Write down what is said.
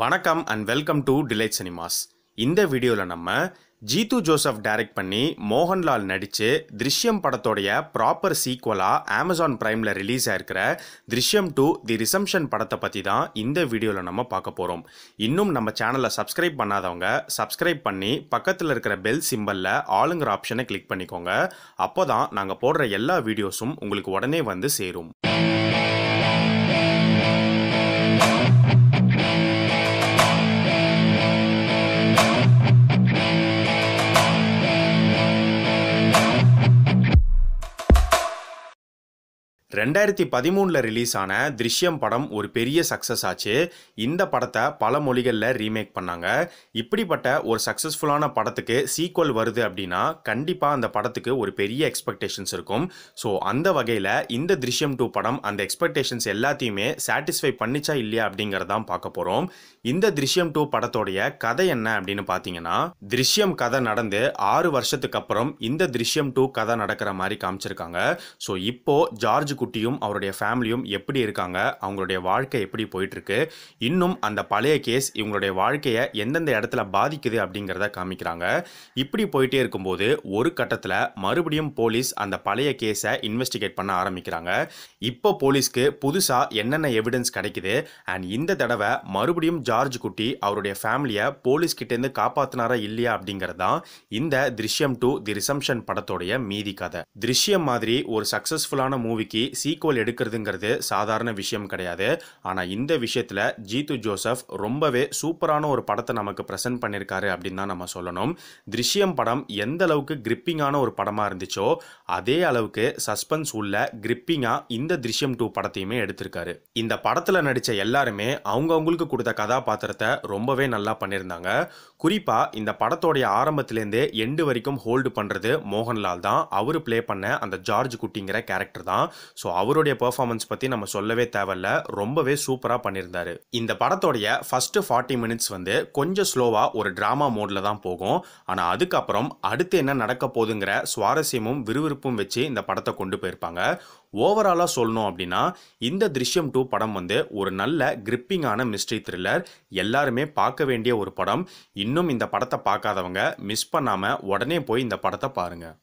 வணக்கம் and welcome to Delight Cinemas இந்த வீடியோவில் நம்ம ஜீத்து ஜோசப் டைரக்ட் பண்ணி மோகன்லால் நடித்து திருஷ்யம் படத்தோடைய ப்ராப்பர் சீக்வலாக அமேசான் ப்ரைமில் ரிலீஸ் ஆயிருக்கிற திருஷ்யம் டூ தி ரிசம்ஷன் படத்தை பற்றி தான் இந்த வீடியோவில் நம்ம பார்க்க போகிறோம் இன்னும் நம்ம சேனலை சப்ஸ்கிரைப் பண்ணாதவங்க சப்ஸ்கிரைப் பண்ணி பக்கத்தில் இருக்கிற பெல் சிம்பலில் ஆளுங்கிற ஆப்ஷனை கிளிக் பண்ணிக்கோங்க அப்போ தான் நாங்கள் போடுற எல்லா வீடியோஸும் உங்களுக்கு உடனே வந்து சேரும் ரெண்டாயிரத்தி பதிமூணில் ரிலீஸ் ஆன திருஷ்யம் படம் ஒரு பெரிய சக்ஸஸ் ஆச்சு இந்த படத்தை பல மொழிகளில் ரீமேக் பண்ணாங்க இப்படிப்பட்ட ஒரு சக்ஸஸ்ஃபுல்லான படத்துக்கு சீக்வல் வருது அப்படின்னா கண்டிப்பாக அந்த படத்துக்கு ஒரு பெரிய எக்ஸ்பெக்டேஷன்ஸ் இருக்கும் ஸோ அந்த வகையில் இந்த திருஷ்யம் டூ படம் அந்த எக்ஸ்பெக்டேஷன்ஸ் எல்லாத்தையுமே சாட்டிஸ்ஃபை பண்ணிச்சா இல்லையா அப்படிங்கிறதான் பார்க்க போகிறோம் இந்த திருஷ்யம் டூ படத்தோடைய கதை என்ன அப்படின்னு பார்த்தீங்கன்னா திருஷ்யம் கதை நடந்து ஆறு வருஷத்துக்கு அப்புறம் இந்த திருஷ்யம் டூ கதை நடக்கிற மாதிரி காமிச்சிருக்காங்க ஸோ இப்போ ஜார்ஜ் குட்டியும் அவருடைய ஃபேமிலியும் எப்படி இருக்காங்க அவங்களுடைய வாழ்க்கை எப்படி போயிட்டுருக்கு இன்னும் அந்த பழைய கேஸ் இவங்களுடைய வாழ்க்கையை எந்தெந்த இடத்துல பாதிக்குது அப்படிங்கிறத காமிக்கிறாங்க இப்படி போயிட்டே இருக்கும்போது ஒரு கட்டத்தில் மறுபடியும் போலீஸ் அந்த பழைய கேஸை இன்வெஸ்டிகேட் பண்ண ஆரம்பிக்கிறாங்க இப்போ போலீஸ்க்கு புதுசாக என்னென்ன எவிடன்ஸ் கிடைக்குது அண்ட் இந்த தடவை மறுபடியும் ஜார்ஜ் குட்டி அவருடைய ஃபேமிலியை போலீஸ்கிட்டேருந்து காப்பாற்றினாரா இல்லையா அப்படிங்கிறது தான் இந்த திருஷ்யம் டு தி ரிசம்ஷன் படத்தோடைய மீதி கதை திருஷ்யம் மாதிரி ஒரு சக்ஸஸ்ஃபுல்லான மூவிக்கு சீக்குவல் எடுக்கிறதுங்கிறது சாதாரண விஷயம் கிடையாது ஆனால் இந்த விஷயத்தில் ஜீத்து ஜோசப் ரொம்பவே சூப்பரான ஒரு படத்தை நமக்கு ப்ரெசென்ட் பண்ணியிருக்காரு அப்படின்னு தான் நம்ம சொல்லணும் திருஷ்யம் படம் எந்த அளவுக்கு கிரிப்பிங்கான ஒரு படமாக இருந்துச்சோ அதே அளவுக்கு சஸ்பென்ஸ் உள்ள கிரிப்பிங்காக இந்த திருஷ்யம் டூ படத்தையுமே எடுத்திருக்காரு இந்த படத்தில் நடித்த எல்லாருமே அவங்கவுங்களுக்கு கொடுத்த கதாபாத்திரத்தை ரொம்பவே நல்லா பண்ணியிருந்தாங்க குறிப்பாக இந்த படத்தோடைய ஆரம்பத்திலேருந்தே எண்டு வரைக்கும் ஹோல்டு பண்ணுறது மோகன்லால் தான் அவர் ப்ளே பண்ண அந்த ஜார்ஜ் குட்டிங்கிற கேரக்டர் தான் ஸோ அவருடைய பர்ஃபார்மன்ஸ் பற்றி நம்ம சொல்லவே தேவையில்ல ரொம்பவே சூப்பராக பண்ணியிருந்தார் இந்த படத்தோடைய ஃபஸ்ட்டு ஃபார்ட்டி மினிட்ஸ் வந்து கொஞ்சம் ஸ்லோவாக ஒரு ட்ராமா மோடில் தான் போகும் ஆனால் அதுக்கப்புறம் அடுத்து என்ன நடக்க போதுங்கிற சுவாரஸ்யமும் விறுவிறுப்பும் வச்சு இந்த படத்தை கொண்டு போயிருப்பாங்க ஓவராலாக சொல்லணும் அப்படின்னா இந்த திருஷ்யம் டூ படம் வந்து ஒரு நல்ல கிரிப்பிங்கான மிஸ்ட்ரி த்ரில்லர் எல்லாருமே பார்க்க வேண்டிய ஒரு படம் இன்னும் இந்த படத்தை பார்க்காதவங்க மிஸ் பண்ணாமல் உடனே போய் இந்த படத்தை பாருங்கள்